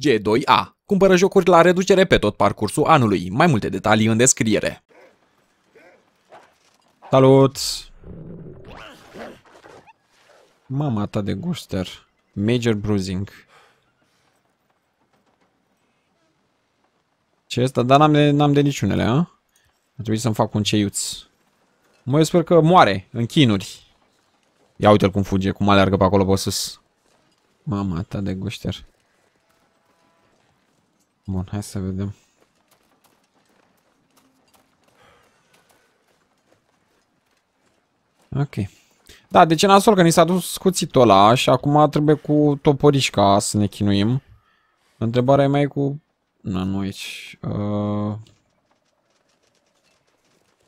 G2A. Cumpără jocuri la reducere pe tot parcursul anului. Mai multe detalii în descriere. Salut! Mama ta de guster. Major bruising. Ce este? Dar n-am de, de niciunele, a? Ar trebui să-mi fac un ceiuț. Mă, eu sper că moare în chinuri. Ia uite-l cum fuge, cum aleargă pe acolo pe sus. Mama ta de guster. Bun, hai să vedem. Ok. Da, deci nasol că ni s-a dus cuțitul ăla și acum trebuie cu toporișca să ne chinuim. Întrebarea e mai cu... Na, nu aici. Uh...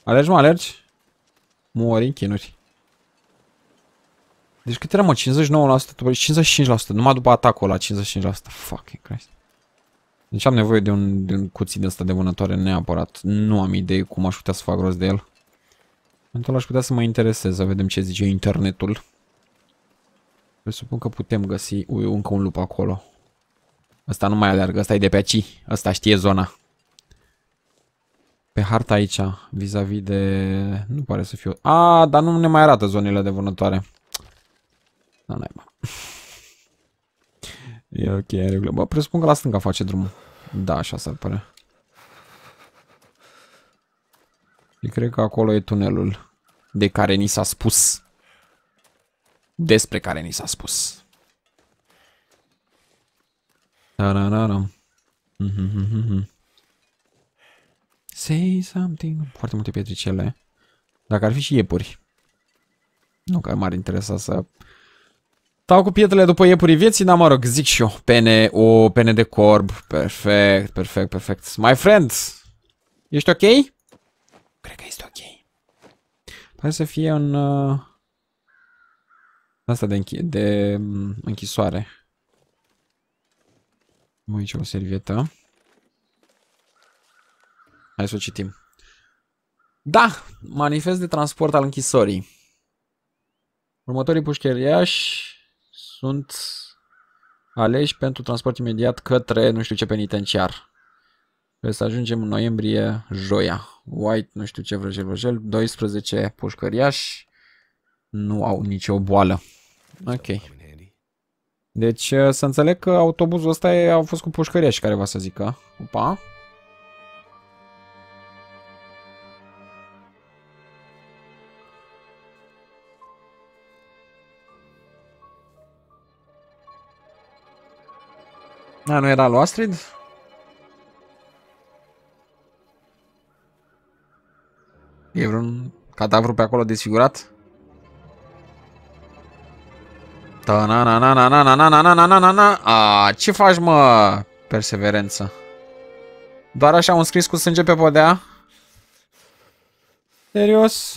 Alergi, mă, alergi? Mori chinuri. Deci cât era, mă? 59%? 55%? Numai după atacul ăla, 55%. Fucking Christ. Deci am nevoie de un, de un cuțit de asta de vânătoare neapărat. Nu am idei cum aș putea să fac rost de el. Pentru aș putea să mă interesez, să vedem ce zice internetul. Presupun că putem găsi... Ui, încă un lup acolo. Asta nu mai alergă, asta e de pe aici. Asta știe zona. Pe harta aici, vis-a-vis -vis de... Nu pare să fiu... A, dar nu ne mai arată zonele de vânătoare. Da, naiba. E ok, e regulă. Bă, presupun că la stânga face drumul. Da, așa s-ar părea. Și cred că acolo e tunelul de care ni s-a spus. Despre care ni s-a spus. Da, da, da, da. Say something. Foarte multe pietricele. Dacă ar fi și iepuri. Nu că m-ar interesa să Tau cu pietrele după iepurii vieții, dar mă rog, zic și eu. Pene, o, oh, pene de corb. Perfect, perfect, perfect. My friend, ești ok? Cred că ești ok. Pare să fie un... Uh, asta de, închi de um, închisoare. Mă, aici o servietă. Hai să o citim. Da! Manifest de transport al închisorii. Următorii pușcheriași sunt aleși pentru transport imediat către nu știu ce penitenciar. Trebuie să ajungem în noiembrie, joia. White, nu știu ce, vrăjel, vrăjel, 12 pușcăriași. Nu au nicio boală. Ok. Deci să înțeleg că autobuzul ăsta e, au fost cu pușcăriași care va să zică. Opa. Ah, não era lui E vreun cadavru pe acolo desfigurat? ta na na na na na na na na na na na na A, ce faci, mă? Perseverență. Doar așa un scris cu sânge pe podea? Serios?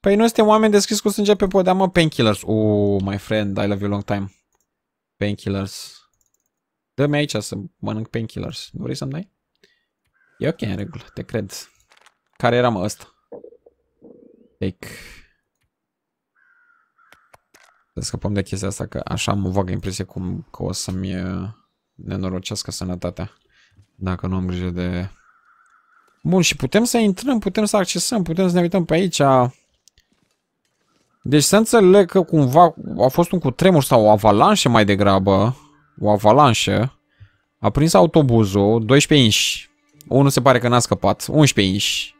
Păi nu suntem oameni descris cu sânge pe podea, mă, painkillers. Oh, my friend, I love you long time. Painkillers. Dă-mi aici să mănânc painkillers. Vrei să-mi dai? E ok, în regulă, te cred. Care era, mă, ăsta? Take. Să scăpăm de chestia asta, că așa am o vagă impresie cum că o să-mi uh, nenorocească sănătatea. Dacă nu am grijă de... Bun, și putem să intrăm, putem să accesăm, putem să ne uităm pe aici. Deci să înțeleg că cumva a fost un cutremur sau o avalanșă mai degrabă o avalanșă, a prins autobuzul, 12 inși. Unul se pare că n-a scăpat, 11 inși.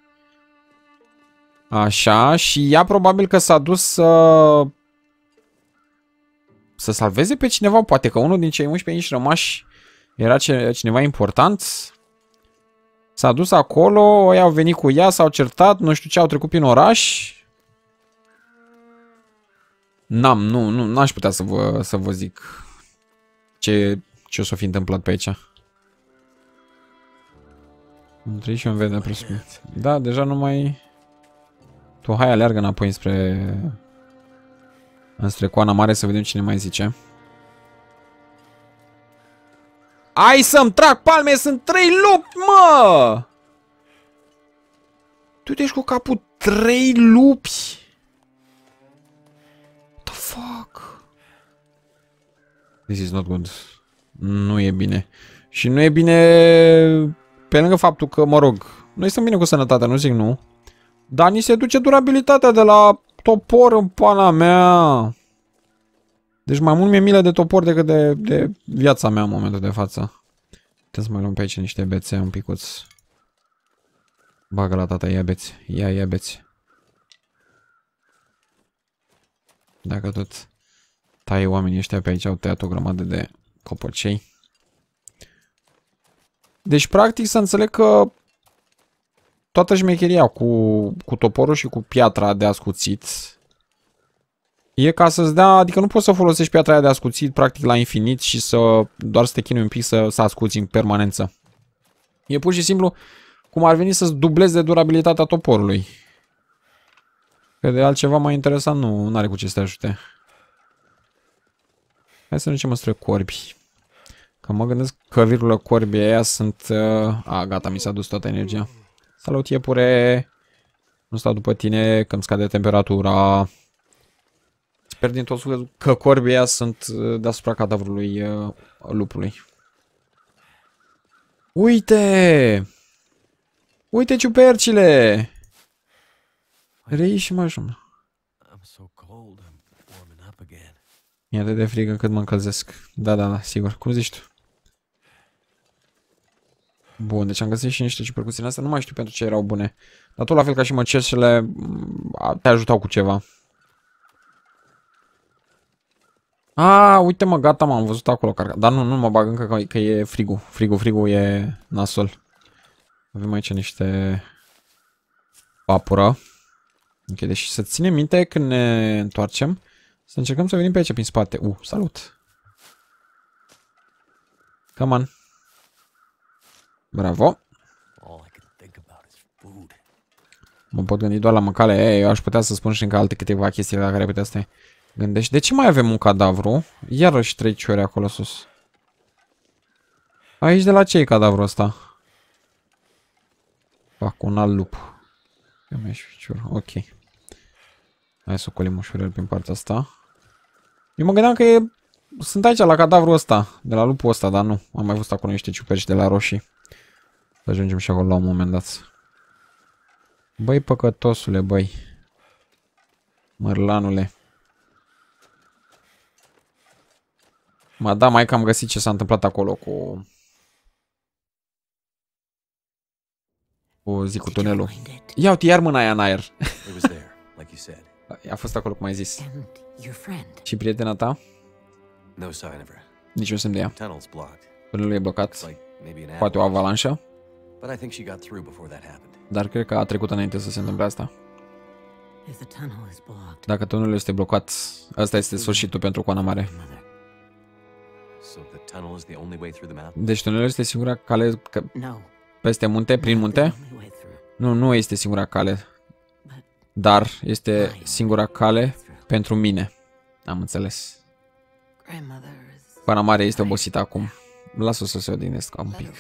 Așa, și ea probabil că s-a dus să... Să salveze pe cineva, poate că unul din cei 11 inși rămași era cineva important. S-a dus acolo, ei au venit cu ea, s-au certat, nu știu ce, au trecut prin oraș. N-am, nu, nu, n-aș putea să vă, să vă zic. Ce, ce o să fi întâmplat pe aici? Întâi și în vedea prescut. Da, deja nu mai... Tu hai aleargă înapoi înspre... Înspre coana mare să vedem cine mai zice. Ai să-mi trag palme, sunt trei lupi, mă! Tu ești cu capul trei lupi? This is not good. Nu e bine. Și nu e bine pe lângă faptul că, mă rog, noi suntem bine cu sănătatea, nu zic nu. Dar ni se duce durabilitatea de la topor în pana mea. Deci mai mult mi-e milă de topor decât de, de viața mea în momentul de față. Trebuie să mai luăm pe aici niște bețe un picuț. Bagă la tata, ia bețe, ia, ia bețe. Dacă tot taie oamenii ăștia pe aici, au tăiat o grămadă de copăcei. Deci, practic, să înțeleg că toată șmecheria cu, cu toporul și cu piatra de ascuțit e ca să-ți dea, adică nu poți să folosești piatra aia de ascuțit practic la infinit și să doar să te chinui un pic să, să ascuți în permanență. E pur și simplu cum ar veni să-ți dubleze de durabilitatea toporului. Că de altceva mai interesant nu are cu ce să te ajute. Hai să ducem măsură corbi. Că mă gândesc că virgulă corbii aia sunt... Uh, a, gata, mi s-a dus toată energia. Salut, iepure! Nu stau după tine când scade temperatura. Sper din tot sufletul că corbii aia sunt uh, deasupra cadavrului uh, lupului. Uite! Uite ciupercile! Rei și mai ajung. Mi-e atât de frică cât mă încălzesc. Da, da, da, sigur. Cum zici tu? Bun, deci am găsit și niște ciupercuți în astea. Nu mai știu pentru ce erau bune. Dar tot la fel ca și măcesele te ajutau cu ceva. A, uite mă, gata m-am văzut acolo. Dar nu, nu mă bag încă că, că e frigul. Frigul, frigul e nasol. Avem aici niște papură. Ok, deci să ținem minte când ne întoarcem să încercăm să venim pe aici, prin spate. U, uh, salut! Come on! Bravo! Mă pot gândi doar la mâncare. Ei, eu aș putea să spun și încă alte câteva chestii la care putea să te gândești. De ce mai avem un cadavru? Iarăși trei ciori acolo sus. Aici de la ce e cadavrul ăsta? Fac un alt lup. Eu mi-aș Ok. Hai să colim ușurel prin partea asta. Eu mă gândeam că e... sunt aici la cadavrul ăsta, de la lupul ăsta, dar nu. Am mai văzut acolo niște ciuperci de la roșii. Să ajungem și acolo la un moment dat. Băi, păcătosule, băi. Mărlanule. Mă, da, mai că am găsit ce s-a întâmplat acolo cu... Cu, zic, cu tunelul. Ia uite, iar mâna aia în aer. A fost acolo, cum ai zis. Și prietena ta? o semn de ea. Tunelul e blocat. Poate o avalanșă? Dar cred că a trecut înainte să se întâmple asta. Dacă tunelul este blocat, asta este sfârșitul pentru coana mare. Deci tunelul este singura cale că peste munte, prin munte? Nu, nu este singura cale. Dar este singura cale pentru mine. Am înțeles. Pana mare este obosită acum. Las-o să se odinesc un pic.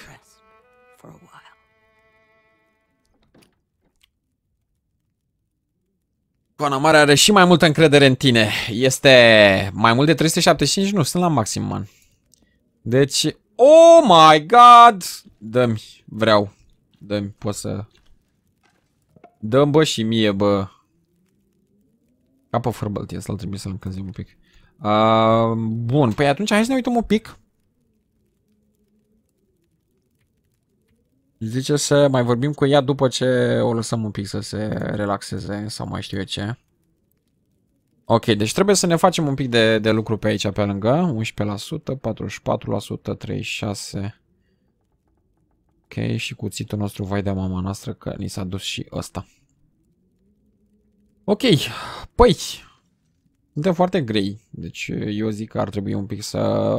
Coana Mare are și mai multă încredere în tine. Este mai mult de 375? Nu, sunt la maxim, man. Deci, oh my god! Dă-mi, vreau. Dă-mi, pot să Dăm bă și mie, bă. Apă fără băltie, asta al trebuie să-l încălzim un pic. Uh, bun, păi atunci hai să ne uităm un pic. Zice să mai vorbim cu ea după ce o lăsăm un pic să se relaxeze sau mai știu eu ce. Ok, deci trebuie să ne facem un pic de, de lucru pe aici, pe lângă. 11%, 44%, 36%. Ok, și cuțitul nostru, vai de mama noastră, că ni s-a dus și ăsta. Ok, păi, suntem foarte grei, deci eu zic că ar trebui un pic să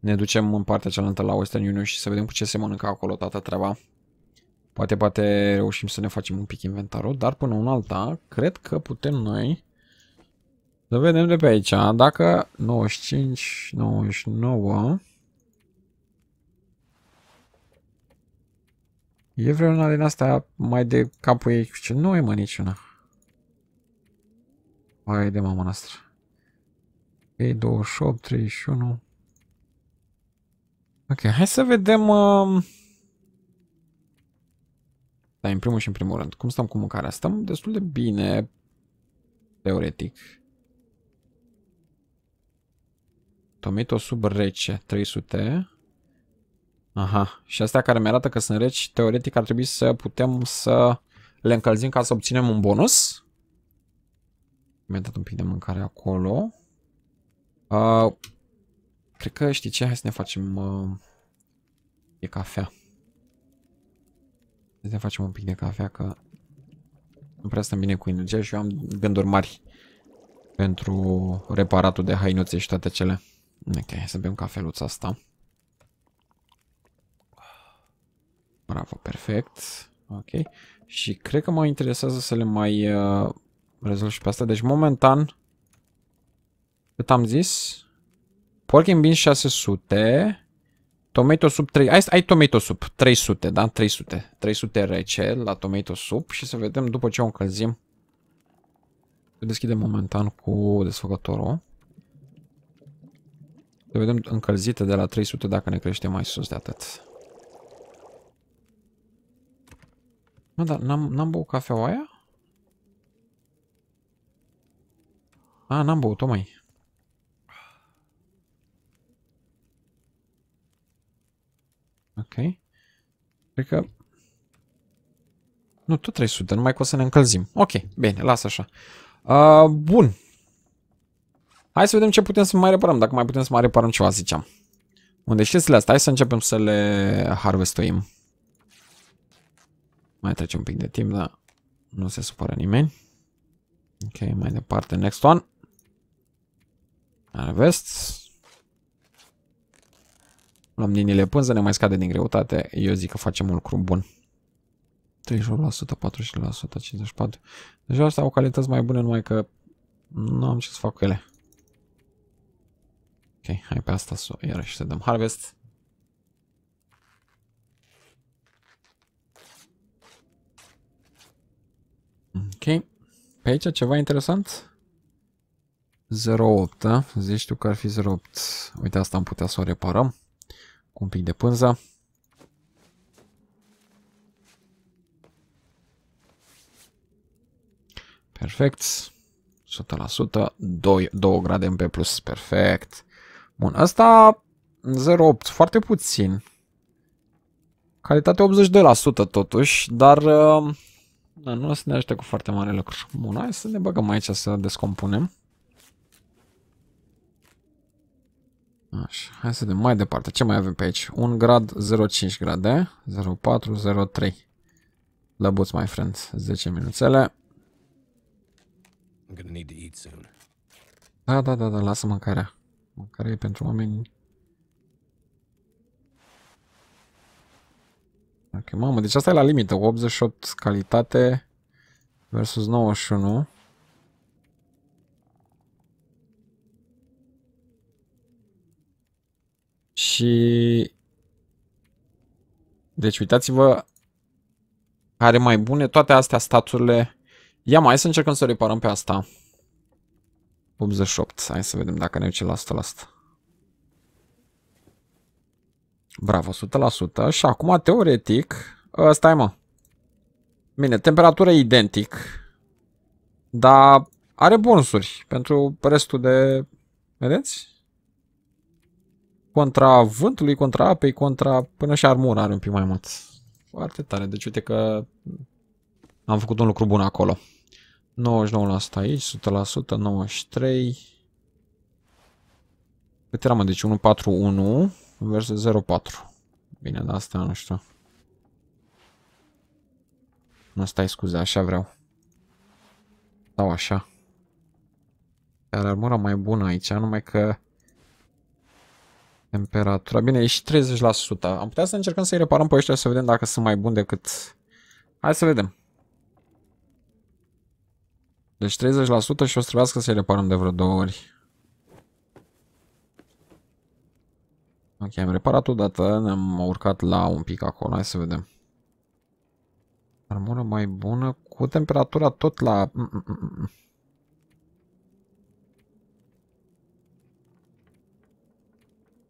ne ducem în partea cealaltă la Western Union și să vedem cu ce se mănâncă acolo toată treaba. Poate, poate reușim să ne facem un pic inventarul, dar până un alta, cred că putem noi să vedem de pe aici, dacă 95, 99, E vreuna din asta mai de capul ei Ce? nu e mă niciuna. Hai de mama noastră. Ei, 28, 31. Ok, hai să vedem... Uh... Da, în primul și în primul rând. Cum stăm cu mâncarea? Stăm destul de bine, teoretic. Tomato sub rece, 300. Aha, și astea care mi-arată că sunt reci, teoretic ar trebui să putem să le încălzim ca să obținem un bonus. Mi-a dat un pic de mâncare acolo. Uh, cred că știi ce, hai să ne facem... Uh, e cafea. Hai Să ne facem un pic de cafea, că nu prea stăm bine cu energia și eu am gânduri mari pentru reparatul de hainuțe și toate cele. Ok, să bem cafeluța asta. Bravo, perfect. Ok. Și cred că mă interesează să le mai uh, rezolv și pe asta. Deci, momentan, cât am zis? Porking bine 600. Tomato sub 3. Ai, ai tomato sub 300, da? 300. 300 rece la tomato sub și să vedem după ce o încălzim. Să deschidem momentan cu desfăcătorul. Să vedem încălzită de la 300 dacă ne crește mai sus de atât. Mă, dar n-am, n-am băut cafeaua aia? A, n-am băut-o, mai. Ok. Cred că... Nu, tot 300, numai că o să ne încălzim. Ok, bine, lasă așa. Uh, bun. Hai să vedem ce putem să mai reparăm, dacă mai putem să mai reparăm ceva, ziceam. Unde știți astea? Hai să începem să le harvestuim. Mai trece un pic de timp, dar nu se supără nimeni. Ok, mai departe, next one. Harvest. Luăm din ele pânză, ne mai scade din greutate. Eu zic că facem un lucru bun. 38%, 40%, 54%. Deci asta au calități mai bune, numai că nu am ce să fac cu ele. Ok, hai pe asta să iarăși să dăm harvest. Ok. Pe aici ceva interesant? 08, da? Zici tu că ar fi 08. Uite, asta am putea să o reparăm. Cu un pic de pânză. Perfect. 100%. 2, 2 grade în Plus. Perfect. Bun, asta 0,8. Foarte puțin. Calitate 82% totuși, dar... Uh, da, nu o să ne ajute cu foarte mare lucru. Bun, hai să ne băgăm aici să descompunem. Așa, hai să vedem mai departe. Ce mai avem pe aici? 1 grad, 0,5 grade, 0,4, 0,3. Lăbuți, my friends. 10 minuțele. Da, da, da, da, lasă mâncarea. Mâncarea e pentru oameni Ok, mamă, deci asta e la limită. 88 calitate versus 91. Și... Deci uitați-vă care mai bune toate astea staturile. Ia mai să încercăm să o reparăm pe asta. 88. Hai să vedem dacă ne duce la asta la asta. Bravo, 100%. Și acum, teoretic, ă, stai mă. Bine, temperatură identic, dar are bonusuri pentru restul de... Vedeți? Contra vântului, contra apei, contra... Până și armura are un pic mai mult. Foarte tare, deci uite că am făcut un lucru bun acolo. 99% aici, 100%, 93. Cât era deci 141 verse 04. Bine, dar asta nu știu. Nu stai scuze, așa vreau. Sau așa. Dar armura mai bună aici, numai că... Temperatura... Bine, e și 30%. Am putea să încercăm să-i reparăm pe ăștia să vedem dacă sunt mai buni decât... Hai să vedem. Deci 30% și o să trebuiască să-i reparăm de vreo două ori. Ok, am reparat odată, ne-am urcat la un pic acolo, hai să vedem. Armură mai bună, cu temperatura tot la... Mm, mm, mm,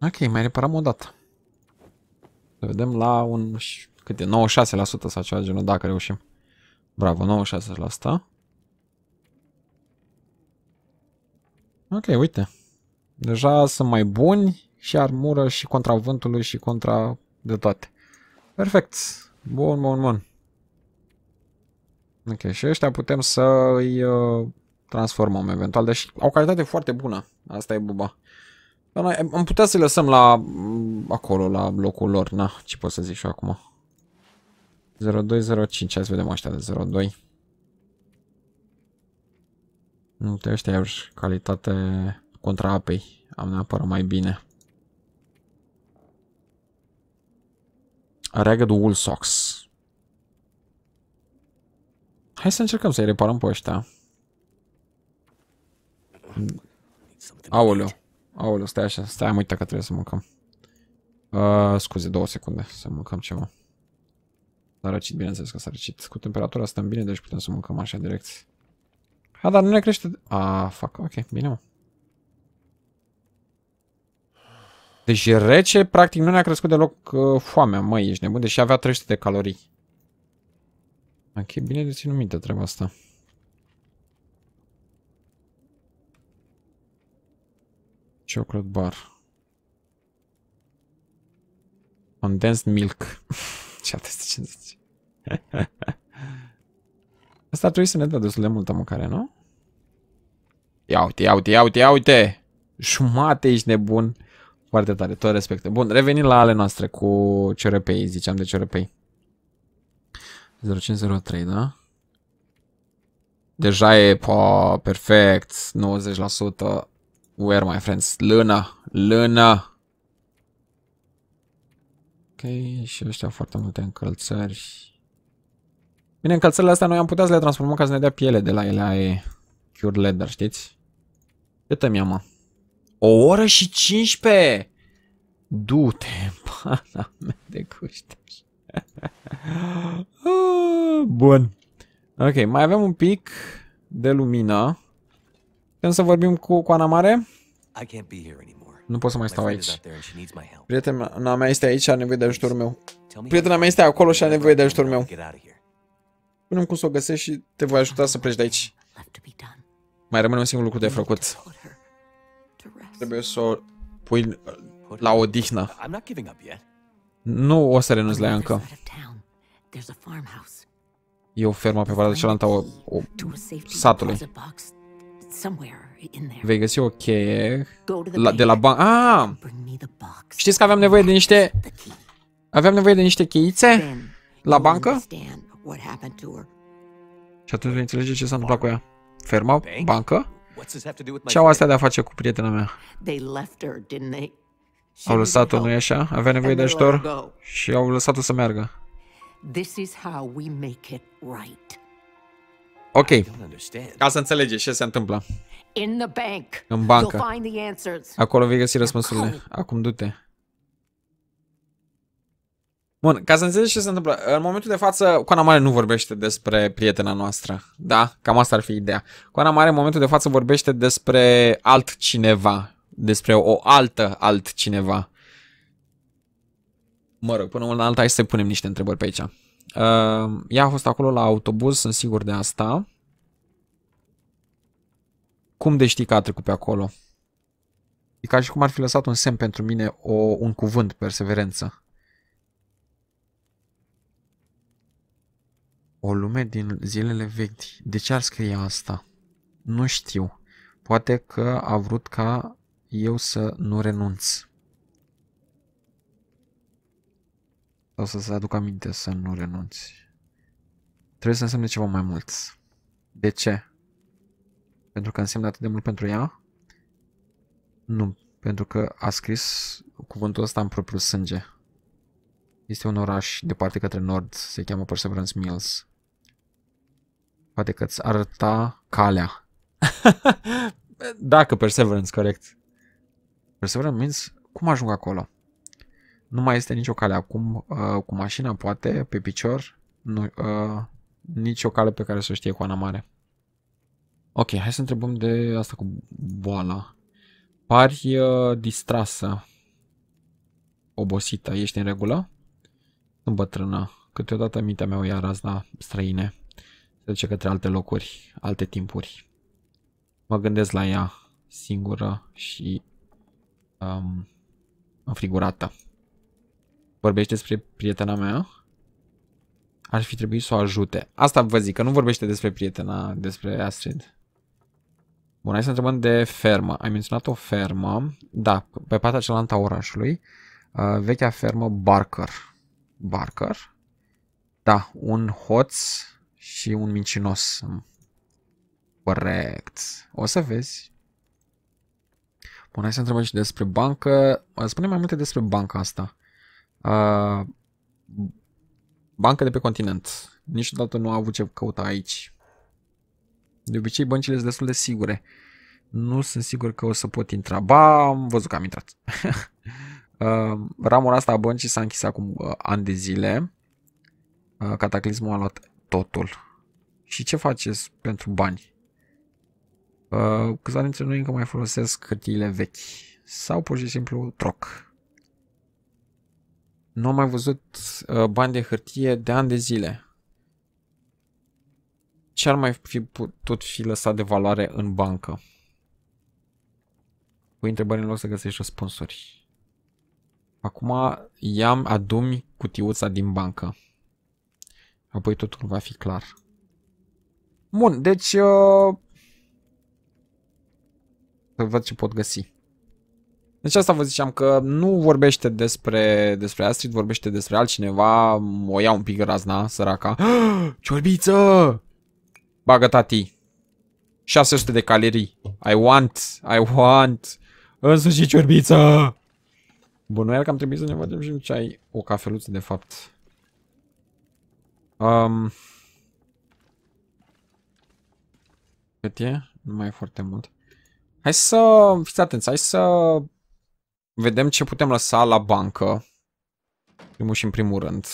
ok, mai reparăm o dată. Să vedem la un... câte? 96% sau ceva genul, dacă reușim. Bravo, 96%. Ok, uite. Deja sunt mai buni și armură și contra vântului și contra de toate. Perfect. Bun, bun, bun. Ok, și ăștia putem să îi uh, transformăm eventual, Deci au calitate foarte bună. Asta e buba. Dar noi am putea să-i lăsăm la mm, acolo, la locul lor. Na, ce pot să zic și acum. 0205, hai să vedem ăștia de 02. Nu, ăștia iar calitate contra apei. Am neapărat mai bine. Ragged Wool Socks. Hai să încercăm să-i reparăm pe ăștia. Aoleu. Aoleu, stai așa. Stai, am uitat că trebuie să mâncăm. Uh, scuze, două secunde să mâncăm ceva. S-a răcit, bineînțeles că s-a răcit. Cu temperatura stăm bine, deci putem să mâncăm așa direct. Ha, dar nu ne crește... Ah, fuck, ok, bine mă. Deci rece, practic, nu ne-a crescut deloc uh, foamea. Măi, ești nebun, deși avea 300 de calorii. Ok, bine de ținut minte treaba asta. Chocolate bar. Condensed milk. Ce zice. Asta ar trebui să ne dea destul de multă mâncare, nu? Ia uite, ia uite, ia uite, ia uite! Jumate, ești nebun! Foarte tare, tot respect. Bun, revenim la ale noastre cu CRP-ii, ziceam de cerepei. 0503, da? Deja e, pa, perfect, 90%. Where, my friends? Lână, lână! Ok, și ăștia foarte multe încălțări. Bine, încălțările astea noi am putea să le transformăm ca să ne dea piele de la ele, aia e. Cure leather, știți? Câtă mi-am, mă? O oră și 15! Du-te, pana mea de cuștaș. Bun. Ok, mai avem un pic de lumină. Putem să vorbim cu Coana Mare? Nu pot să mai stau aici. Prietena mea este aici și are nevoie de ajutorul meu. Prietena mea este acolo și are nevoie de ajutorul meu. Spune-mi cum să o găsești și te voi ajuta să pleci de aici. Mai rămâne un singur lucru de făcut. Trebuie să o pui uh, la odihnă. Nu o să renunți la ea încă. E o fermă pe partea cealaltă o, o satului. Vei găsi o cheie la, de la bancă. Ah! Știți că aveam nevoie de niște... Aveam nevoie de niște cheițe la bancă? Și atunci vei înțelege ce s-a întâmplat cu ea. Fermă, bancă, ce au astea de a face cu prietena mea? Au lăsat-o, nu-i așa? Avea nevoie de ajutor și au lăsat-o să meargă. Ok. Ca să înțelege ce se întâmplă. În bancă. Acolo vei găsi răspunsurile. Acum du-te. Bun, ca să înțelegi ce se întâmplă, în momentul de față, Coana Mare nu vorbește despre prietena noastră, da? Cam asta ar fi ideea. Coana Mare, în momentul de față, vorbește despre altcineva, despre o altă altcineva. Mă rog, până una alta, hai să punem niște întrebări pe aici. Uh, ea a fost acolo la autobuz, sunt sigur de asta. Cum de știi că a trecut pe acolo? E ca și cum ar fi lăsat un semn pentru mine, o, un cuvânt, perseverență. O lume din zilele vechi. De ce ar scrie asta? Nu știu. Poate că a vrut ca eu să nu renunț. Sau să se aduc aminte să nu renunți. Trebuie să însemne ceva mai mult. De ce? Pentru că înseamnă atât de mult pentru ea? Nu, pentru că a scris cuvântul ăsta în propriul sânge. Este un oraș departe către nord, se cheamă Perseverance Mills. Poate că îți arăta calea. Dacă Perseverance, corect. Perseverance means cum ajung acolo. Nu mai este nicio cale acum uh, cu mașina, poate, pe picior. Nu, uh, nicio cale pe care să o știe cu Ana Mare. Ok, hai să întrebăm de asta cu boala. Pari uh, distrasă, obosită, ești în regulă? Sunt bătrână. Câteodată mintea mea o ia razna străine se duce către alte locuri, alte timpuri. Mă gândesc la ea singură și um, înfrigurată. Vorbește despre prietena mea? Ar fi trebuit să o ajute. Asta vă zic, că nu vorbește despre prietena, despre Astrid. Bun, hai să întrebăm de fermă. Ai menționat o fermă, da, pe partea cealaltă a orașului, uh, vechea fermă Barker. Barker? Da, un hoț și un mincinos. Corect. O să vezi. Bun, hai să întrebăm și despre bancă. Spune mai multe despre banca asta. Uh, bancă de pe continent. Niciodată nu a avut ce căuta aici. De obicei, băncile sunt destul de sigure. Nu sunt sigur că o să pot intra. Ba, am văzut că am intrat. uh, ramura asta a băncii s-a închis acum uh, ani de zile. Uh, cataclismul a luat totul. Și ce faceți pentru bani? Uh, câțiva dintre noi încă mai folosesc hârtiile vechi sau pur și simplu troc. Nu am mai văzut uh, bani de hârtie de ani de zile. Ce ar mai fi putut fi lăsat de valoare în bancă? Cu întrebări în loc să găsești răspunsuri. Acum i-am adumi cutiuța din bancă. Apoi totul va fi clar. Bun, deci... Uh, să văd ce pot găsi. Deci asta vă ziceam că nu vorbește despre, despre Astrid, vorbește despre altcineva. O iau un pic razna, săraca. Ciorbiță! Bagă tati. 600 de calerii. I want, I want. Însă și ciorbiță! Bun, noi că am trebuit să ne facem și un ceai, o cafeluță de fapt. Um, cât e? Nu mai e foarte mult. Hai să fiți atenți, hai să vedem ce putem lăsa la bancă. Primul și în primul rând.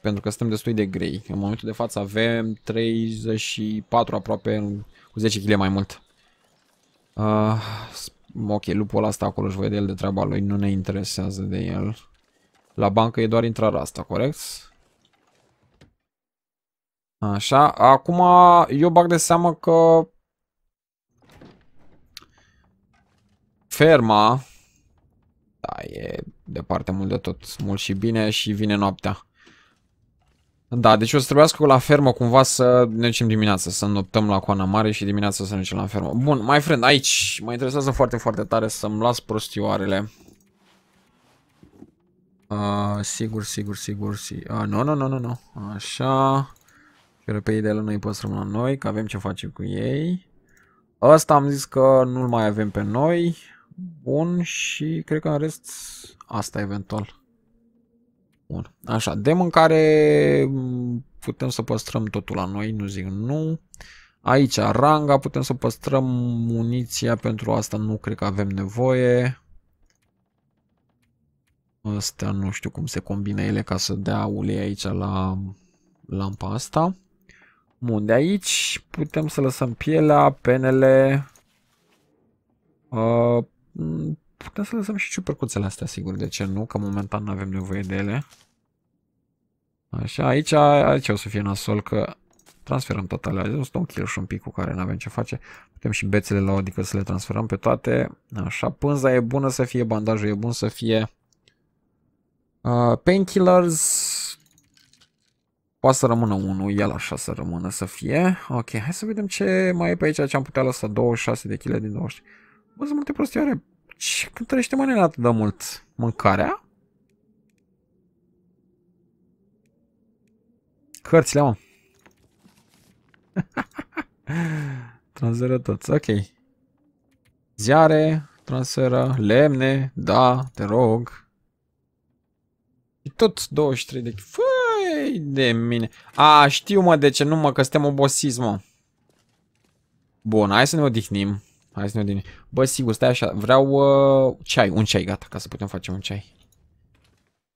Pentru că suntem destul de grei. În momentul de față avem 34 aproape, cu 10 kg mai mult. Uh, ok, lupul ăsta acolo își vede el de treaba lui, nu ne interesează de el. La bancă e doar intrarea asta, corect? Așa, acum eu bag de seamă că ferma da, e departe mult de tot, mult și bine și vine noaptea. Da, deci o să trebuiască la fermă cumva să ne ducem dimineața, să noptăm la coana mare și dimineața să ne ducem la fermă. Bun, mai friend, aici mă interesează foarte, foarte tare să-mi las prostioarele. Uh, sigur, sigur, sigur, sigur. Uh, ah, nu, no, nu, no, nu, no, nu, nu. Așa. Cred pe ei de la noi păstrăm la noi, că avem ce face cu ei. Asta am zis că nu-l mai avem pe noi. Bun, și cred că în rest asta eventual. Bun, așa, de mâncare putem să păstrăm totul la noi, nu zic nu. Aici, ranga, putem să păstrăm muniția, pentru asta nu cred că avem nevoie. Astea nu știu cum se combine ele ca să dea ulei aici la lampa asta. Bun, de aici putem să lăsăm pielea, penele. Uh, putem să lăsăm și ciupercuțele astea, sigur, de ce nu? Că momentan nu avem nevoie de ele. Așa, aici, aici o să fie nasol că transferăm toate alea. Sunt un kill și un pic cu care nu avem ce face. Putem și bețele la adică să le transferăm pe toate. Așa, pânza e bună să fie, bandajul e bun să fie. Uh, painkillers, Poate să rămână 1, el așa să rămână să fie. Ok, hai să vedem ce mai e pe aici, ce am putea lăsa 26 de kg din 20. Bă, sunt multe prostioare. Ce cântărește mă atât de mult? Mâncarea? Cărțile, mă. Transferă toți, ok. Ziare, transferă, lemne, da, te rog. Și tot 23 de... Fă! Ei de mine. A, știu mă de ce, nu mă, că suntem obosiți, mă. Bun, hai să ne odihnim. Hai să ne odihnim. Bă, sigur, stai așa, vreau uh, ceai, un ceai, gata, ca să putem face un ceai.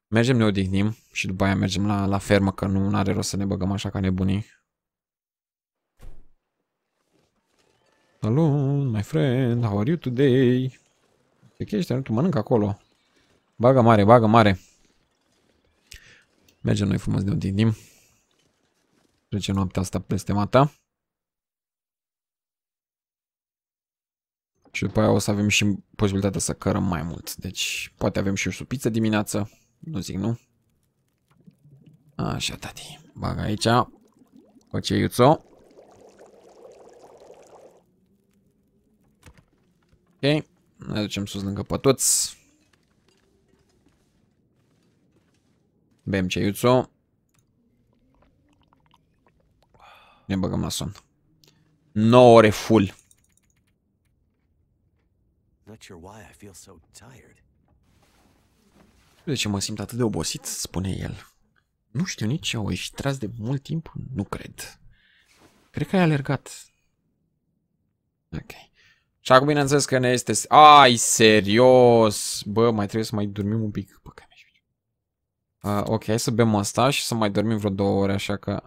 Mergem, ne odihnim și după aia mergem la, la fermă, că nu are rost să ne băgăm așa ca nebunii. Hello, my friend, how are you today? Ce chestia, nu tu mănânc acolo. Bagă mare, bagă mare. Mergem noi frumos de odihnim. Trece noaptea asta peste mata. Și după aia o să avem și posibilitatea să cărăm mai mult. Deci poate avem și o supiță dimineață. Nu zic nu. Așa, tati. Bag aici. Coceiuțo. Ok. Ne ducem sus lângă pătuți. Bem ceiuțul. Ne băgăm la somn. 9 ore full. De ce mă simt atât de obosit, spune el. Nu știu nici ce au ieșit tras de mult timp, nu cred. Cred că ai alergat. Ok. Și acum bineînțeles că ne este... Ai, serios! Bă, mai trebuie să mai dormim un pic. Păcă. Uh, ok, hai să bem asta și să mai dormim vreo două ore, așa că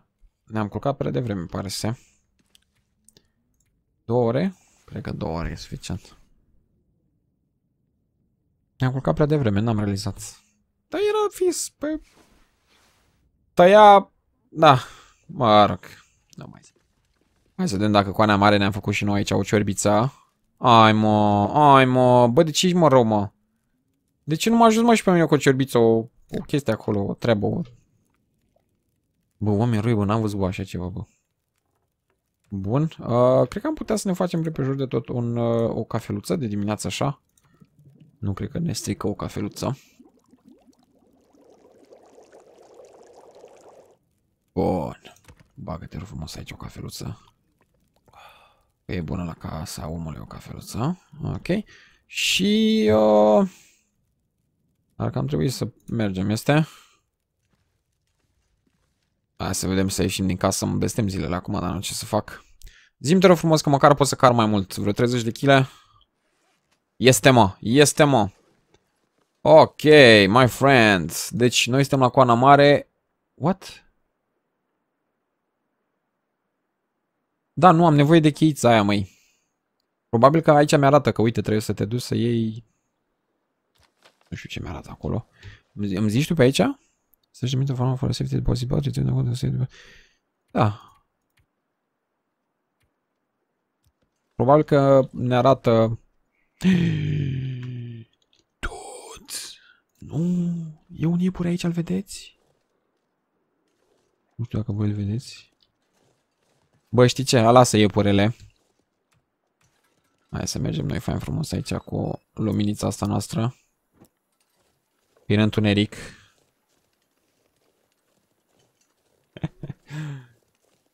ne-am culcat prea devreme, pare să. Două ore? Cred că două ore e suficient. Ne-am culcat prea devreme, n-am realizat. Dar era fis, pe... Păi, tăia... Da, mă rog. Nu mai zic. Hai să vedem dacă coana mare ne-am făcut și noi aici o ciorbiță. Ai mă, ai mă, bă, de ce ești mă rău, mă? De ce nu m-a ajuns mă și pe mine cu o ciorbiță o o chestie acolo, o treabă. O... Bă, oameni răi, bă, n-am văzut așa ceva, bă. Bun. Uh, cred că am putea să ne facem pe jur de tot un, uh, o cafeluță de dimineață așa. Nu cred că ne strică o cafeluță. Bun. Bagă-te frumos aici o cafeluță. e bună la casa omului o cafeluță. Ok. Și... Uh, ar că am trebuit să mergem, este? Hai să vedem să ieșim din casă, mă bestem zilele acum, dar nu ce să fac. Zim te rog frumos că măcar pot să car mai mult, vreo 30 de kg. Este mă, este mă. Ok, my friend. Deci noi suntem la coana mare. What? Da, nu am nevoie de cheița aia, măi. Probabil că aici mi arată că, uite, trebuie să te duci să iei nu știu ce mi dat acolo. Îmi zici tu pe aici? Să știm minte formă fără safety deposit budget, ținând cont de safety Da. Probabil că ne arată... Toți! Nu! E un iepure aici, îl vedeți? Nu știu dacă voi îl vedeți. Bă, știi ce? Lasă iepurele. Hai să mergem noi fain frumos aici cu luminița asta noastră. E în întuneric.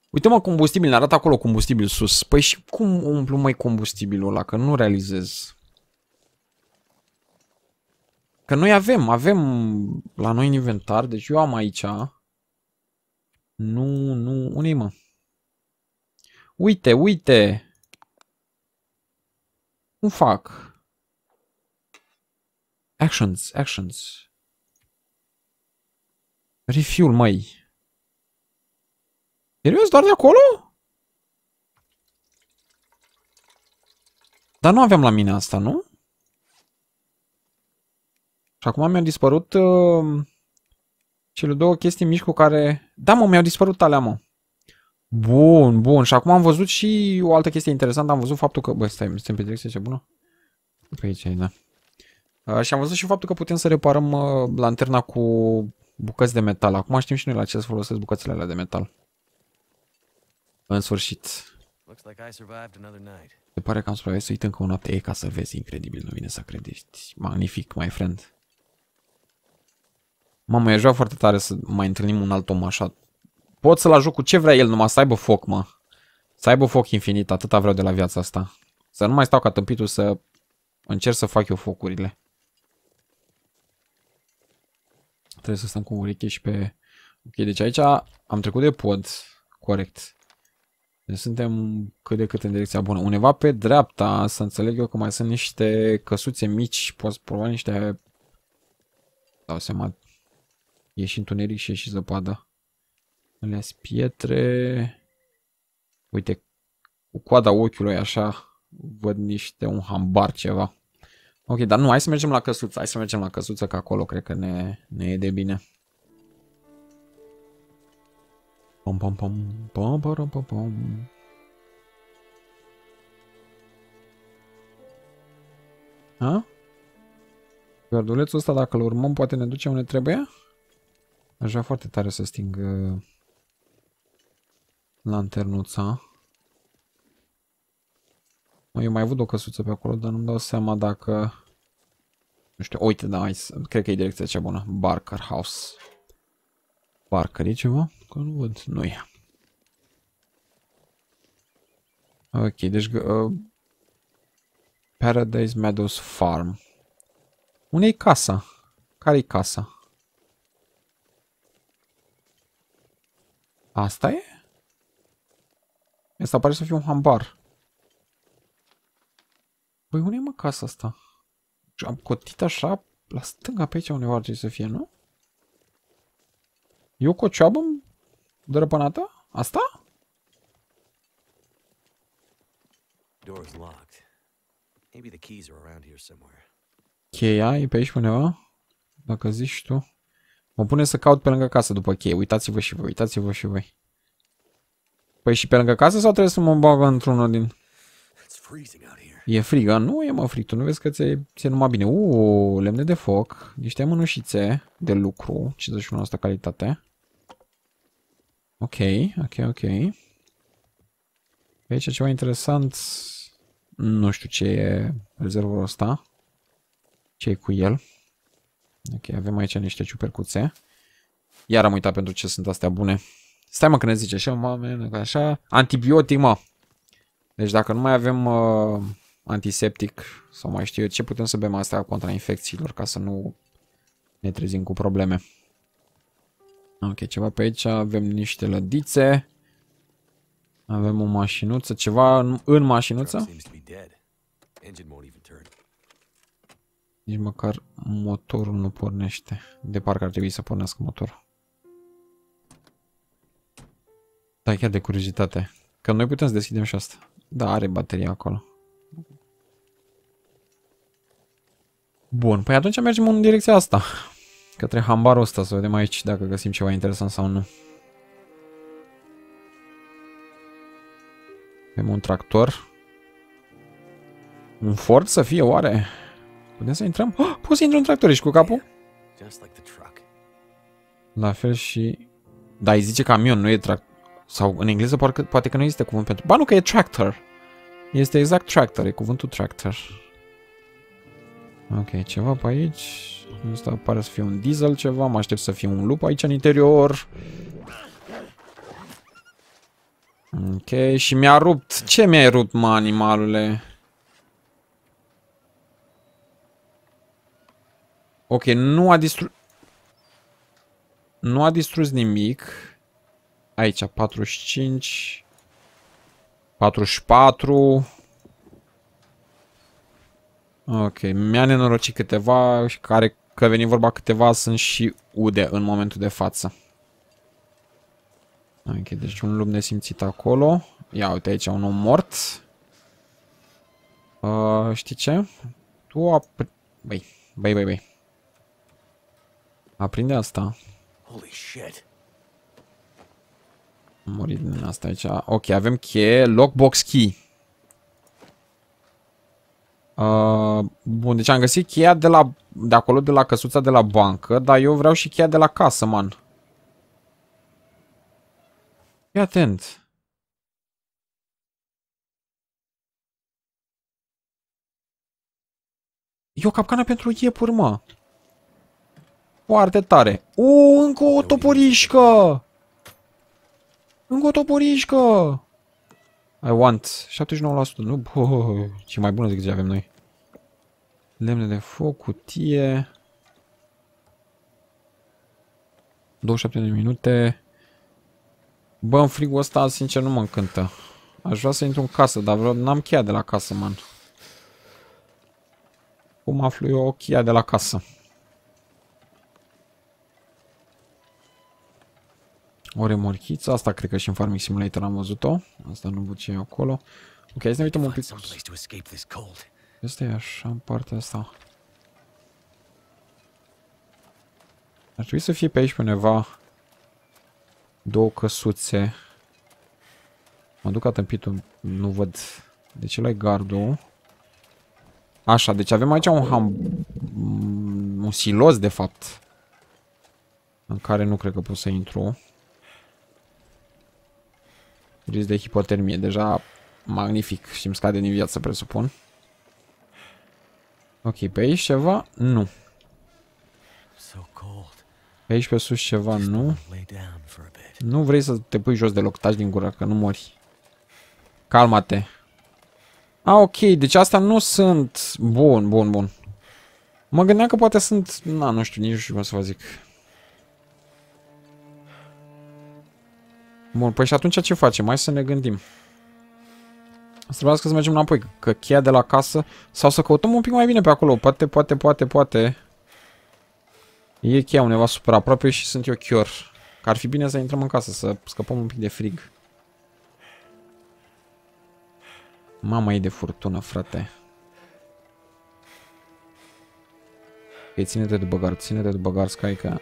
Uite mă, combustibil, ne arată acolo combustibil sus. Păi și cum umplu mai combustibilul ăla, că nu realizez. Că noi avem, avem la noi în inventar, deci eu am aici. Nu, nu, unei mă? Uite, uite! Cum fac? Actions, actions. Refuel, mai. Serios? Doar de acolo? Dar nu aveam la mine asta, nu? Și acum mi-au dispărut uh, cele două chestii mici cu care... Da, mă, mi-au dispărut alea, mă. Bun, bun. Și acum am văzut și o altă chestie interesantă. Am văzut faptul că... Bă, stai, suntem pe direcție ce bună? Pe aici, da. Uh, și am văzut și faptul că putem să reparăm uh, lanterna cu Bucăți de metal. Acum știm și noi la ce să folosesc bucățile alea de metal. În sfârșit. Se pare că am supraviețuit încă o noapte. E ca să vezi, incredibil, nu vine să credești. Magnific, my friend. Mamă, e joa foarte tare să mai întâlnim un alt om așa. Pot să-l ajut cu ce vrea el, numai să aibă foc, mă. Să aibă foc infinit, atâta vreau de la viața asta. Să nu mai stau ca tâmpitul să încerc să fac eu focurile. Trebuie să stăm cu ureche și pe... Ok, deci aici am trecut de pod. Corect. Deci suntem cât de cât în direcția bună. uneva pe dreapta, să înțeleg eu că mai sunt niște căsuțe mici. Poți prova niște... Dau seama. E și întuneric și e și zăpadă. Alea pietre. Uite, cu coada ochiului așa văd niște un hambar ceva. Ok, dar nu, hai să mergem la căsuță, hai să mergem la căsuță, că acolo cred că ne, ne e de bine. Pom, pom, pom, pom, pom, pom, pom. Ha? Gardulețul ăsta, dacă îl urmăm, poate ne duce unde trebuie? Aș vrea foarte tare să sting uh, lanternuța. Mă, eu mai văd o căsuță pe acolo, dar nu-mi dau seama dacă... Nu știu, uite, da, hai, cred că e direcția cea bună. Barker House. Barker e ceva? Că nu văd. Nu e. Ok, deci... Uh, Paradise Meadows Farm. Unde e casa? Care e casa? Asta e? Asta pare să fie un hambar. Păi unde mă casa asta? Am cotit așa, la stânga pe aici undeva ar trebui să fie, nu? cu o cocioabă dărăpânată? Asta? Cheia e pe aici undeva? Dacă zici tu. Mă pune să caut pe lângă casă după cheie. Uitați-vă și voi, uitați-vă și voi. Păi și pe lângă casă sau trebuie să mă bagă într-unul din... It's freezing out here. E frig, a, nu e mă frig, tu nu vezi că ți-e ți numai bine. Uuu, lemne de foc, niște mânușițe de lucru, 51 asta calitate. Ok, ok, ok. Pe aici ceva interesant, nu știu ce e rezervul ăsta, ce e cu el. Ok, avem aici niște ciupercuțe. Iar am uitat pentru ce sunt astea bune. Stai mă că ne zice așa, mă, așa, antibiotic mă. Deci dacă nu mai avem... Uh, antiseptic sau mai știu eu ce putem să bem astea contra infecțiilor ca să nu ne trezim cu probleme. Ok, ceva pe aici, avem niște lădițe. Avem o mașinuță, ceva în, în mașinuță. Nici măcar motorul nu pornește. De parcă ar trebui să pornească motorul. Da, chiar de curiozitate. Că noi putem să deschidem și asta. Da, are bateria acolo. Bun, păi atunci mergem în direcția asta. Către hambarul ăsta, să vedem aici dacă găsim ceva interesant sau nu. Avem un tractor. Un Ford să fie, oare? Putem să intrăm? Oh, poți să intri în tractor, ești cu capul? La fel și... Da, îi zice camion, nu e tractor. Sau în engleză poate că nu există cuvânt pentru... Ba nu că e tractor. Este exact tractor, e cuvântul tractor. Ok, ceva pe aici. Asta pare să fie un diesel ceva. Mă aștept să fie un lup aici în interior. Ok, și mi-a rupt. Ce mi-ai rupt, mă, animalule? Ok, nu a distrus... Nu a distrus nimic. Aici, 45... 44... Ok, mi-a nenorocit câteva și care, că veni vorba câteva, sunt și ude în momentul de față. Ok, deci un lup nesimțit acolo. Ia uite aici, un om mort. Uh, știi ce? Tu apri... Băi, băi, băi, băi. Aprinde asta. Holy shit. Am murit din asta aici. Ok, avem cheie, lockbox key. Uh, bun, deci am găsit cheia de, la, de acolo, de la căsuța de la bancă, dar eu vreau și cheia de la casă, man. Fii atent. E o capcană pentru iepuri, mă. Foarte tare. O, încă o toporișcă! Încă o toporișcă! I want 79%. Nu, bă, ce mai bună decât ce avem noi. Lemne de foc, cutie. 27 de minute. Bă, în frigul ăsta, sincer, nu mă încântă. Aș vrea să intru în casă, dar vreau... N-am cheia de la casă, man. Cum aflu eu o cheia de la casă? O remorchiță. Asta cred că și în Farming Simulator am văzut-o. Asta nu văd ce e acolo. Ok, hai să ne uităm un pic. Este așa în partea asta. Ar trebui să fie pe aici pe undeva două căsuțe. Mă duc atâmpitul, nu văd. De ce la gardul? Așa, deci avem aici un ham... un silos, de fapt. În care nu cred că pot să intru. Risc de hipotermie, deja magnific și îmi scade din viață, presupun. Ok, pe aici ceva? Nu. Pe aici pe sus ceva, nu. Nu vrei să te pui jos deloc, taci din gură, că nu mori. Calma-te. A, ok, deci asta nu sunt... Bun, bun, bun. Mă gândeam că poate sunt... Na, nu știu, nici nu știu cum să vă zic. Bun, păi și atunci ce facem? Hai să ne gândim să trebuie să mergem înapoi, că cheia de la casă, sau să căutăm un pic mai bine pe acolo, poate, poate, poate, poate. E cheia undeva super aproape și sunt eu chior. Că ar fi bine să intrăm în casă, să scăpăm un pic de frig. Mama e de furtună, frate. Ei, ține-te de băgar, ține-te de băgar, Sky, că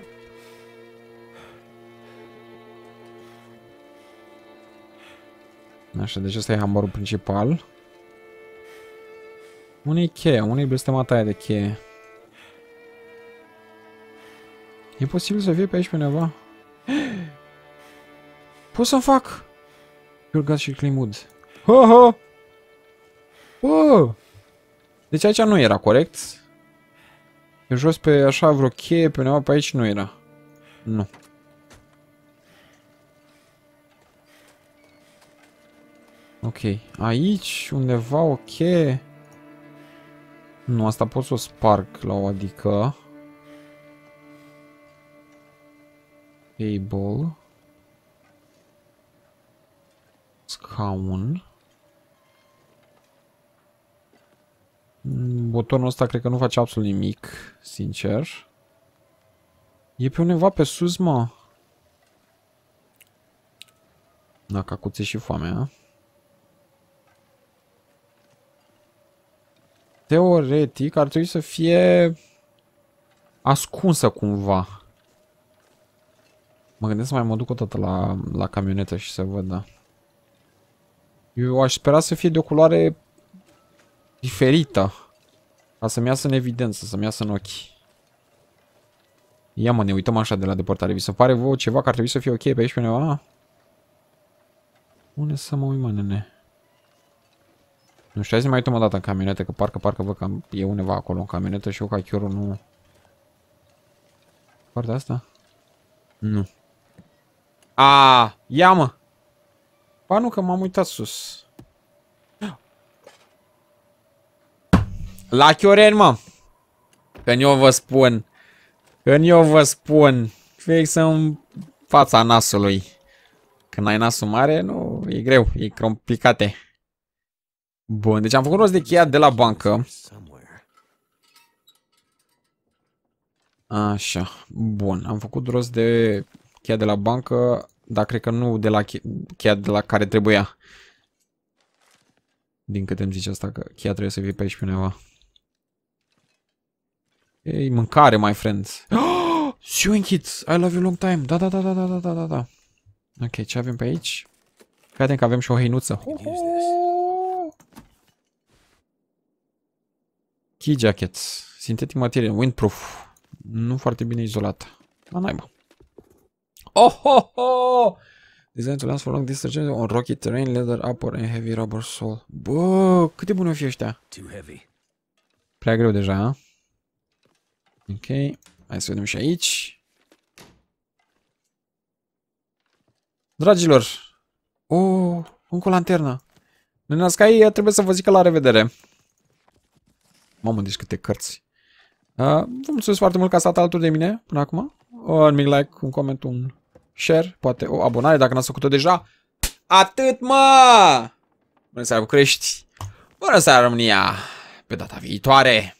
Așa, deci ăsta e hambarul principal. Unde e cheia? Unde e blestemata de cheie? E posibil să fie pe aici pe neva? Pot să fac! Urgat și Climud. Ho, ho! Oh! Deci aici nu era corect. Pe jos pe așa vreo cheie, pe undeva pe aici nu era. Nu. Ok, aici undeva o cheie. Nu, asta pot să o sparg la o adică. Table. Scaun. Butonul ăsta cred că nu face absolut nimic, sincer. E pe undeva pe sus, mă. Da, cacuțe și foamea. teoretic ar trebui să fie ascunsă cumva. Mă gândesc să mai mă duc o dată la, la camionetă și să văd, da. Eu aș spera să fie de o culoare diferită. Ca să-mi iasă în evidență, să-mi iasă în ochi. Ia mă, ne uităm așa de la deportare. Vi se pare vouă ceva că ar trebui să fie ok pe aici pe undeva? Unde să mă uimă, nene? Nu știu, azi mai uităm o dată în camionetă, că parcă, parcă văd că e undeva acolo în camionetă și eu ca chiorul nu... Partea asta? Nu. A, ia mă! Ba nu, că m-am uitat sus. La Chioren, mă! Când eu vă spun... Când eu vă spun... Fix în fața nasului. Când ai nasul mare, nu, e greu, e complicate. Bun, deci am făcut rost de cheia de la bancă. Așa, bun, am făcut rost de cheia de la bancă, dar cred că nu de la che cheia de la care trebuia. Din câte îmi zice asta că cheia trebuie să fie pe aici pe undeva. Ei, mâncare, my friends. Oh, Sewing Kids, I love you long time. Da, da, da, da, da, da, da, da. Ok, ce avem pe aici? Fii că avem și o hăinuță. Oh, oh. T-jacket. Sintetic material. Windproof. Nu foarte bine izolat. La naiba. Oh, ho, ho! Design to last for long distance on rocky terrain, leather upper and heavy rubber sole. Bă, cât de bune fi ăștia. Too heavy. Prea greu deja, a? Ok, hai să vedem și aici. Dragilor! O, oh, încă o lanternă. Nenascai, trebuie să vă zic la revedere. Mamă, deci câte cărți. Uh, vă mulțumesc foarte mult că ați stat alături de mine până acum. Un mic like, un coment, un share, poate o abonare dacă n-ați făcut-o deja. Atât, mă! Bună seara, București! Bună seara, România! Pe data viitoare!